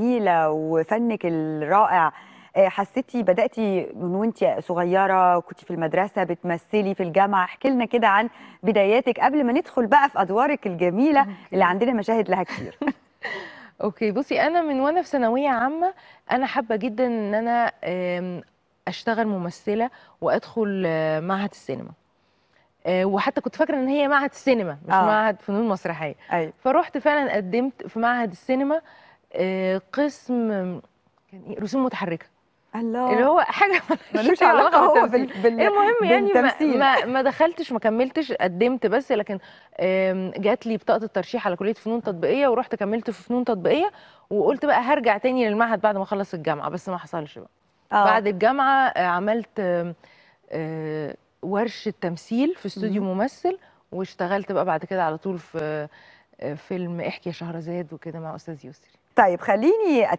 جميله وفنك الرائع آه، حسيتي بداتي من وانت صغيره كنت في المدرسه بتمثلي في الجامعه احكي لنا كده عن بداياتك قبل ما ندخل بقى في ادوارك الجميله اللي عندنا مشاهد لها كتير اوكي بصي انا من وانا في ثانويه عامه انا حابه جدا ان انا اشتغل ممثله وادخل آه، معهد السينما آه، وحتى كنت فاكره ان هي معهد السينما مش آه. معهد فنون مسرحيه أيوة. فروحت فعلا قدمت في معهد السينما آه، قسم كان ايه رسوم متحركه الله اللي هو حاجه ملوش علاقه هو بال... بال... المهم يعني ما, ما, ما دخلتش ما كملتش قدمت بس لكن جات لي بطاقه الترشيح على كليه فنون تطبيقيه ورحت كملت في فنون تطبيقيه وقلت بقى هرجع تاني للمعهد بعد ما اخلص الجامعه بس ما حصلش بقى أوه. بعد الجامعه آه، عملت آه، ورشه تمثيل في استوديو ممثل واشتغلت بقى بعد كده على طول في فيلم احكي شهرزاد وكده مع استاذ يسري طيب خليني